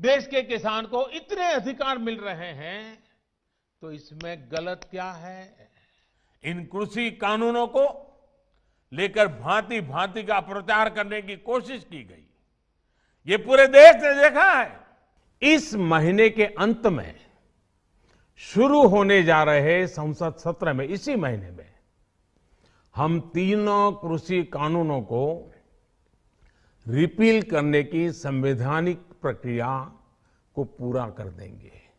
देश के किसान को इतने अधिकार मिल रहे हैं तो इसमें गलत क्या है इन कृषि कानूनों को लेकर भांति भांति का प्रचार करने की कोशिश की गई ये पूरे देश ने देखा है इस महीने के अंत में शुरू होने जा रहे संसद सत्र में इसी महीने में हम तीनों कृषि कानूनों को रिपील करने की संवैधानिक प्रक्रिया को पूरा कर देंगे